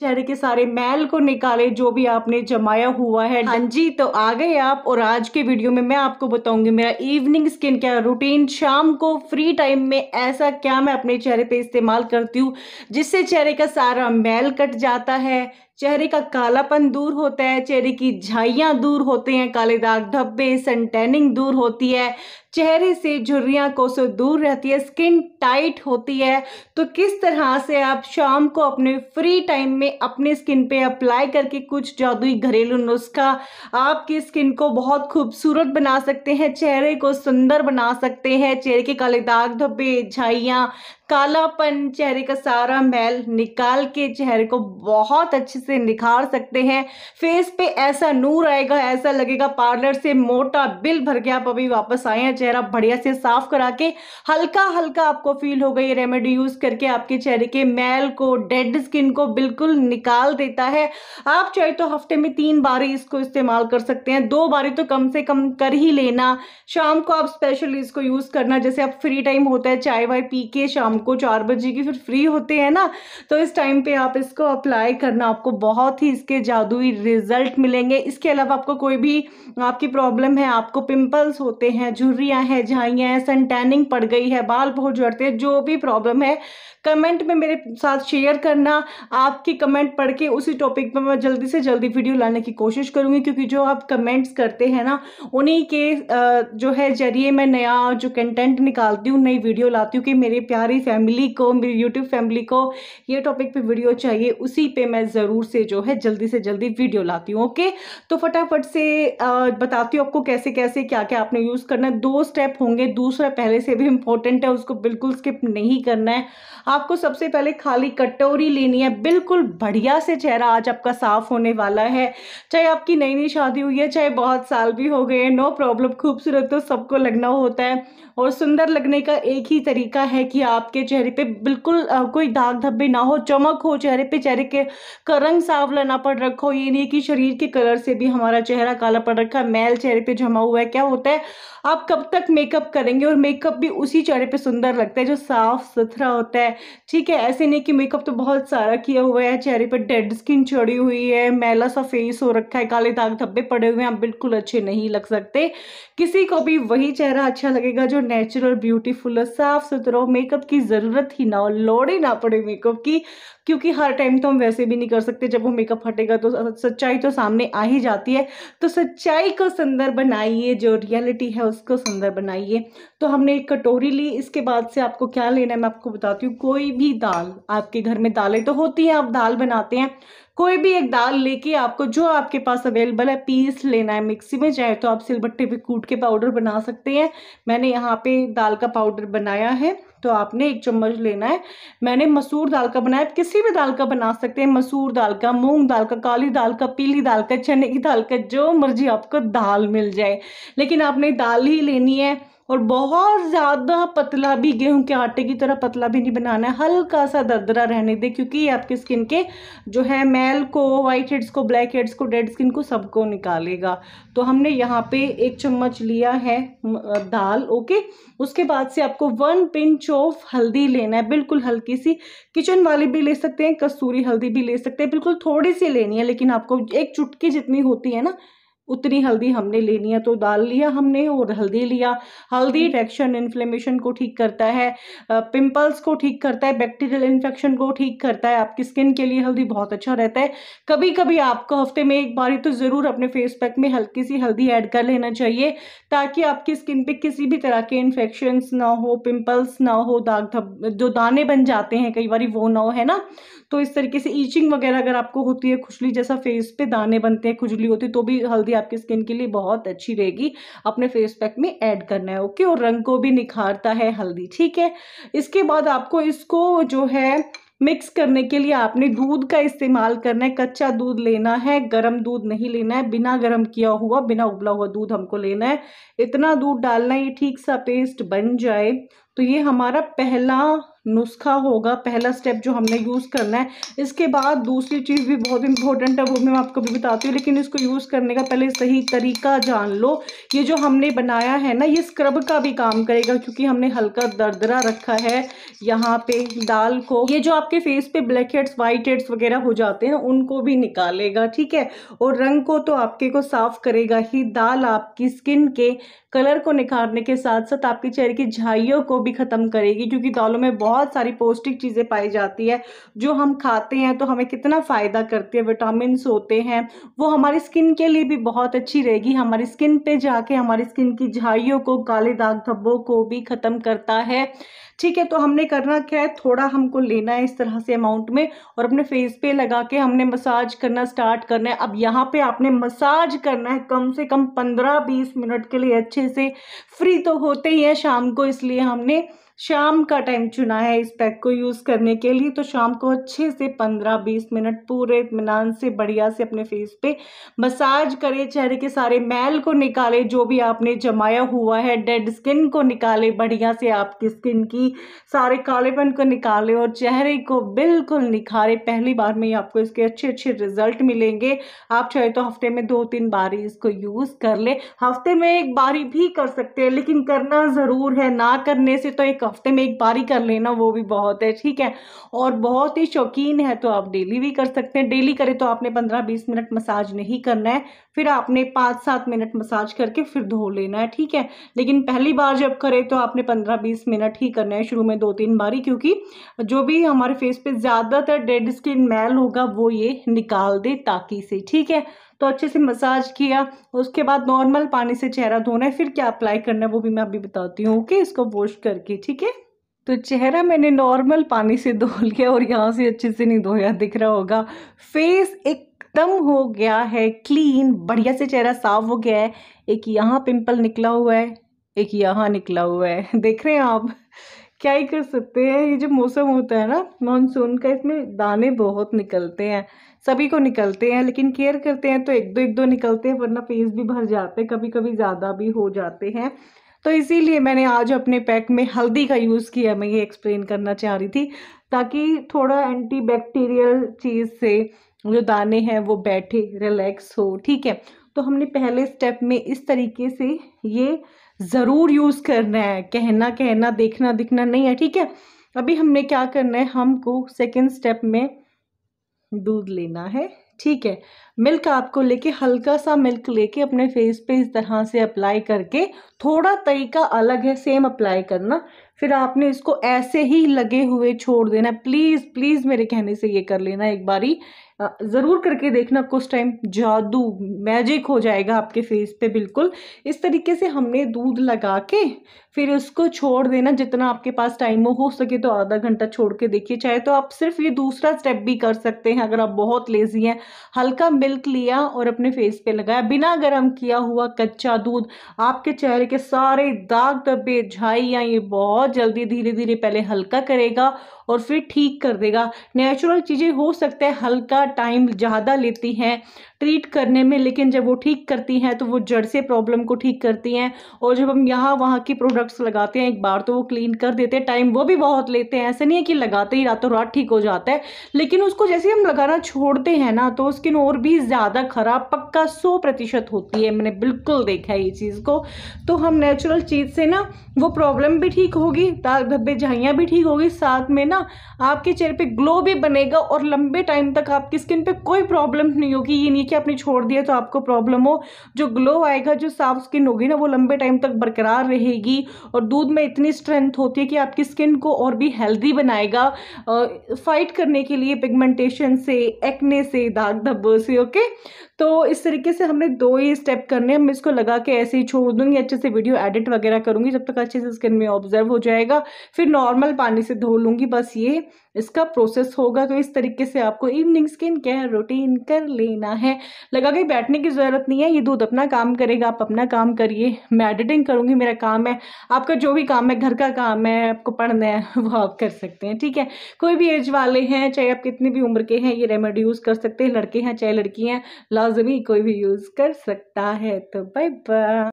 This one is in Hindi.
चेहरे के सारे मैल को निकाले जो भी आपने जमाया हुआ है हाँ जी तो आ गए आप और आज के वीडियो में मैं आपको बताऊंगी मेरा इवनिंग स्किन केयर रूटीन शाम को फ्री टाइम में ऐसा क्या मैं अपने चेहरे पे इस्तेमाल करती हूँ जिससे चेहरे का सारा मैल कट जाता है चेहरे का कालापन दूर होता है चेहरे की झाइयाँ दूर होते हैं काले दाग धब्बे सन टैनिंग दूर होती है चेहरे से झुर्रियाँ कोसों दूर रहती है स्किन टाइट होती है तो किस तरह से आप शाम को अपने फ्री टाइम में अपने स्किन पे अप्लाई करके कुछ जादुई घरेलू नुस्खा आपकी स्किन को बहुत खूबसूरत बना सकते हैं चेहरे को सुंदर बना सकते हैं चेहरे के काले दाग धब्बे झाइयाँ कालापन चेहरे का सारा मैल निकाल के चेहरे को बहुत अच्छे से निखार सकते हैं फेस पे ऐसा नूर आएगा ऐसा लगेगा पार्लर से मोटा बिल भर के आप अभी वापस आए हैं चेहरा बढ़िया से साफ करा के हल्का हल्का आपको फील होगा ये रेमेडी यूज़ करके आपके चेहरे के मैल को डेड स्किन को बिल्कुल निकाल देता है आप चाहे तो हफ्ते में तीन बार इसको इस्तेमाल कर सकते हैं दो बारी तो कम से कम कर ही लेना शाम को आप स्पेशल इसको यूज़ करना जैसे आप फ्री टाइम होता है चाय वाय पी के शाम को चार बजे की फिर फ्री होते हैं ना तो इस टाइम पे आप इसको अप्लाई करना आपको बहुत ही इसके जादुई रिजल्ट मिलेंगे इसके अलावा आपको कोई भी आपकी प्रॉब्लम है आपको पिंपल्स होते हैं झुर्रियाँ हैं झाइयाँ हैं सन टैनिंग पड़ गई है बाल बहुत झड़ते हैं जो भी प्रॉब्लम है कमेंट में मेरे साथ शेयर करना आपकी कमेंट पढ़ के उसी टॉपिक पर मैं जल्दी से जल्दी वीडियो लाने की कोशिश करूँगी क्योंकि जो आप कमेंट्स करते हैं ना उन्हीं के जो है जरिए मैं नया जो कंटेंट निकालती हूँ नई वीडियो लाती हूँ कि मेरे प्यारी फैमिली को मेरी यूट्यूब फैमिली को ये टॉपिक पर वीडियो चाहिए उसी पर मैं ज़रूर से जो है जल्दी से जल्दी वीडियो लाती हूँ ओके तो फटाफट से बताती हूँ आपको कैसे कैसे क्या क्या आपने यूज़ करना है दो स्टेप होंगे दूसरा पहले से भी इम्पोर्टेंट है उसको बिल्कुल स्किप नहीं करना है आप आपको सबसे पहले खाली कटोरी लेनी है बिल्कुल बढ़िया से चेहरा आज आपका साफ होने वाला है चाहे आपकी नई नई शादी हुई है चाहे बहुत साल भी हो गए नो प्रॉब्लम खूबसूरत तो सबको लगना होता है और सुंदर लगने का एक ही तरीका है कि आपके चेहरे पे बिल्कुल कोई दाग धब्बे ना हो चमक हो चेहरे पे चेहरे के का रंग सावला ना पड़ रखो ये नहीं कि शरीर के कलर से भी हमारा चेहरा काला पड़ रखा है मैल चेहरे पे जमा हुआ है क्या होता है आप कब तक मेकअप करेंगे और मेकअप भी उसी चेहरे पे सुंदर लगता है जो साफ सुथरा होता है ठीक है ऐसे नहीं कि मेकअप तो बहुत सारा किया हुआ है चेहरे पर डेड स्किन चढ़ी हुई है मैला सा फेस हो रखा है काले दाग धब्बे पड़े हुए हैं आप बिल्कुल अच्छे नहीं लग सकते किसी को भी वही चेहरा अच्छा लगेगा जो नेचुरल ब्यूटीफुल साफ सुथरा हो मेकअप की ज़रूरत ही ना हो लौड़े ना पड़े मेकअप की क्योंकि हर टाइम तो हम वैसे भी नहीं कर सकते जब वो मेकअप हटेगा तो सच्चाई तो सामने आ ही जाती है तो सच्चाई को सुंदर बनाइए जो रियलिटी है उसको सुंदर बनाइए तो हमने एक कटोरी ली इसके बाद से आपको क्या लेना है मैं आपको बताती हूँ कोई भी दाल आपके घर में दालें तो होती हैं आप दाल बनाते हैं कोई भी एक दाल लेके आपको जो आपके पास अवेलेबल है पीस लेना है मिक्सी में चाहे तो आप सिलबट्टे पे कूट के पाउडर बना सकते हैं मैंने यहाँ पे दाल का पाउडर बनाया है तो आपने एक चम्मच लेना है मैंने मसूर दाल का बनाया आप किसी भी दाल का बना सकते हैं मसूर दाल का मूंग दाल का काली दाल का पीली दाल का चने की दाल का जो मर्जी आपको दाल मिल जाए लेकिन आपने दाल ही लेनी है और बहुत ज़्यादा पतला भी गेहूं के आटे की तरह पतला भी नहीं बनाना है हल्का सा दरदरा रहने दे क्योंकि ये आपके स्किन के जो है मैल को वाइट हेड्स को ब्लैक हेड्स को डेड स्किन को सबको निकालेगा तो हमने यहाँ पे एक चम्मच लिया है दाल ओके उसके बाद से आपको वन पिंच ऑफ हल्दी लेना है बिल्कुल हल्की सी किचन वाली भी ले सकते हैं कस्तूरी हल्दी भी ले सकते हैं बिल्कुल थोड़ी सी लेनी है लेकिन आपको एक चुटकी जितनी होती है ना उतनी हल्दी हमने लेनी है तो डाल लिया हमने और हल्दी लिया हल्दी इन्फेक्शन इन्फ्लेमेशन को ठीक करता है पिंपल्स को ठीक करता है बैक्टीरियल इन्फेक्शन को ठीक करता है आपकी स्किन के लिए हल्दी बहुत अच्छा रहता है कभी कभी आपको हफ्ते में एक बार ही तो ज़रूर अपने फेस पैक में हल्की सी हल्दी ऐड कर लेना चाहिए ताकि आपकी स्किन पर किसी भी तरह के इन्फेक्शन ना हो पिम्पल्स ना हो दाग धब जो दाने बन जाते हैं कई बार वो ना हो है ना तो इस तरीके से ईचिंग वगैरह अगर आपको होती है खुजली जैसा फेस पे दाने बनते हैं खुजली होती है तो भी हल्दी आपकी स्किन के लिए बहुत अच्छी रहेगी अपने फेस पैक में ऐड करना है ओके और रंग को भी निखारता है हल्दी ठीक है इसके बाद आपको इसको जो है मिक्स करने के लिए आपने दूध का इस्तेमाल करना है कच्चा दूध लेना है गरम दूध नहीं लेना है बिना गरम किया हुआ बिना उबला हुआ दूध हमको लेना है इतना दूध डालना है ये ठीक सा पेस्ट बन जाए तो ये हमारा पहला नुस्खा होगा पहला स्टेप जो हमने यूज़ करना है इसके बाद दूसरी चीज़ भी बहुत इंपॉर्टेंट है वो मैं आपको भी बताती हूँ लेकिन इसको यूज़ करने का पहले सही तरीका जान लो ये जो हमने बनाया है ना ये स्क्रब का भी काम करेगा क्योंकि हमने हल्का दरदरा रखा है यहाँ पे दाल को ये जो आपके फेस पे ब्लैक हेड्स वाइट हेड्स वगैरह हो जाते हैं उनको भी निकालेगा ठीक है और रंग को तो आपके को साफ करेगा ही दाल आपकी स्किन के कलर को निखारने के साथ साथ आपके चेहरे की झाइयों को भी ख़त्म करेगी क्योंकि दालों में बहुत बहुत सारी पौष्टिक चीज़ें पाई जाती है जो हम खाते हैं तो हमें कितना फ़ायदा करती है विटामिन होते हैं वो हमारी स्किन के लिए भी बहुत अच्छी रहेगी हमारी स्किन पे जाके हमारी स्किन की झाइयों को काले दाग धब्बों को भी ख़त्म करता है ठीक है तो हमने करना क्या है थोड़ा हमको लेना है इस तरह से अमाउंट में और अपने फेस पे लगा के हमने मसाज करना स्टार्ट करना है अब यहाँ पे आपने मसाज करना है कम से कम पंद्रह बीस मिनट के लिए अच्छे से फ्री तो होते ही है शाम को इसलिए हमने शाम का टाइम चुना है इस पैक को यूज़ करने के लिए तो शाम को अच्छे से पंद्रह बीस मिनट पूरे इतमान से बढ़िया से अपने फेस पे मसाज करें चेहरे के सारे मैल को निकाले जो भी आपने जमाया हुआ है डेड स्किन को निकाले बढ़िया से आपकी स्किन की सारे कालेपन को निकाले और चेहरे को बिल्कुल निखारे पहली बार में ही आपको इसके अच्छे अच्छे रिजल्ट मिलेंगे आप चाहे तो हफ्ते में दो तीन बार ही इसको यूज़ कर ले हफ्ते में एक बारी भी कर सकते हैं लेकिन करना ज़रूर है ना करने से तो एक हफ्ते में एक बार ही कर लेना वो भी बहुत है ठीक है और बहुत ही शौकीन है तो आप डेली भी कर सकते हैं डेली करें तो आपने पंद्रह बीस मिनट मसाज नहीं करना है फिर आपने पाँच सात मिनट मसाज करके फिर धो लेना है ठीक है लेकिन पहली बार जब करें तो आपने पंद्रह बीस मिनट ही करना है शुरू में दो तीन बार ही क्योंकि जो भी हमारे फेस पे ज़्यादातर डेड स्किन मैल होगा वो ये निकाल दे ताकि से ठीक है तो अच्छे से मसाज किया उसके बाद नॉर्मल पानी से चेहरा धोना है फिर क्या अप्लाई करना है वो भी मैं अभी बताती हूँ ओके इसको वॉश करके ठीक है तो चेहरा मैंने नॉर्मल पानी से धो लिया और यहाँ से अच्छे से नहीं धोया दिख रहा होगा फेस एकदम हो गया है क्लीन बढ़िया से चेहरा साफ हो गया है एक यहाँ पिंपल निकला हुआ है एक यहाँ निकला हुआ है देख रहे हैं आप क्या ही कर सकते हैं ये जो मौसम होता है ना मानसून का इसमें दाने बहुत निकलते हैं सभी को निकलते हैं लेकिन केयर करते हैं तो एक दो एक दो निकलते हैं वरना फेस भी भर जाते हैं कभी कभी ज़्यादा भी हो जाते हैं तो इसीलिए मैंने आज अपने पैक में हल्दी का यूज़ किया मैं ये एक्सप्लेन करना चाह रही थी ताकि थोड़ा एंटीबैक्टीरियल चीज़ से जो दाने हैं वो बैठे रिलैक्स हो ठीक है तो हमने पहले स्टेप में इस तरीके से ये ज़रूर यूज़ करना है कहना कहना देखना दिखना नहीं है ठीक है अभी हमने क्या करना है हमको सेकेंड स्टेप में दूध लेना है ठीक है मिल्क आपको लेके हल्का सा मिल्क लेके अपने फेस पे इस तरह से अप्लाई करके थोड़ा तरीका अलग है सेम अप्लाई करना फिर आपने इसको ऐसे ही लगे हुए छोड़ देना प्लीज़ प्लीज़ मेरे कहने से ये कर लेना एक बारी ज़रूर करके देखना कुछ टाइम जादू मैजिक हो जाएगा आपके फेस पे बिल्कुल इस तरीके से हमने दूध लगा के फिर उसको छोड़ देना जितना आपके पास टाइम हो हो सके तो आधा घंटा छोड़ के देखिए चाहे तो आप सिर्फ ये दूसरा स्टेप भी कर सकते हैं अगर आप बहुत लेज़ी हैं हल्का मिल्क लिया और अपने फेस पर लगाया बिना गर्म किया हुआ कच्चा दूध आपके चेहरे के सारे दाग धब्बे झाइया ये बहुत जल्दी धीरे धीरे पहले हल्का करेगा और फिर ठीक कर देगा नेचुरल चीज़ें हो सकता है हल्का टाइम ज़्यादा लेती हैं ट्रीट करने में लेकिन जब वो ठीक करती हैं तो वो जड़ से प्रॉब्लम को ठीक करती हैं और जब हम यहाँ वहाँ की प्रोडक्ट्स लगाते हैं एक बार तो वो क्लीन कर देते हैं टाइम वो भी बहुत लेते हैं ऐसा नहीं है कि लगाते ही रातों रात ठीक हो जाता है लेकिन उसको जैसे हम लगाना छोड़ते हैं ना तो स्किन और भी ज़्यादा ख़राब पक्का सौ प्रतिशत होती है मैंने बिल्कुल देखा है ये चीज़ को तो हम नेचुरल चीज़ से ना वो प्रॉब्लम भी ठीक होगी दाग धब्बे झाइयाँ भी ठीक होगी साथ में ना आपके चेहरे पे ग्लो भी बनेगा और लंबे टाइम तक आपकी स्किन पे कोई प्रॉब्लम नहीं होगी ये नहीं नहीं कि आपने छोड़ दिया तो आपको प्रॉब्लम हो जो ग्लो आएगा जो साफ स्किन होगी ना वो लंबे टाइम तक बरकरार रहेगी और दूध में इतनी स्ट्रेंथ होती है कि आपकी स्किन को और भी हेल्दी बनाएगा फाइट करने के लिए पिगमेंटेशन से एक्ने से दाग धब्बों से ओके तो इस तरीके से हमने दो ही स्टेप करने हैं मैं इसको लगा के ऐसे ही छोड़ दूँगी अच्छे से वीडियो एडिट वगैरह करूँगी जब तक अच्छे से स्किन में ऑब्जर्व हो जाएगा फिर नॉर्मल पानी से धो लूँगी बस ये इसका प्रोसेस होगा तो इस तरीके से आपको इवनिंग स्किन केयर रूटीन कर लेना है लगा के बैठने की ज़रूरत नहीं है ये दूध अपना काम करेगा आप अपना काम करिए मैं एडिटिंग करूँगी मेरा काम है आपका जो भी काम है घर का काम है आपको पढ़ना है वो आप कर सकते हैं ठीक है कोई भी एज वाले हैं चाहे आप कितनी भी उम्र के हैं ये रेमेडी यूज़ कर सकते हैं लड़के हैं चाहे लड़की हैं लाजमी कोई भी यूज़ कर सकता है तो बाय बाय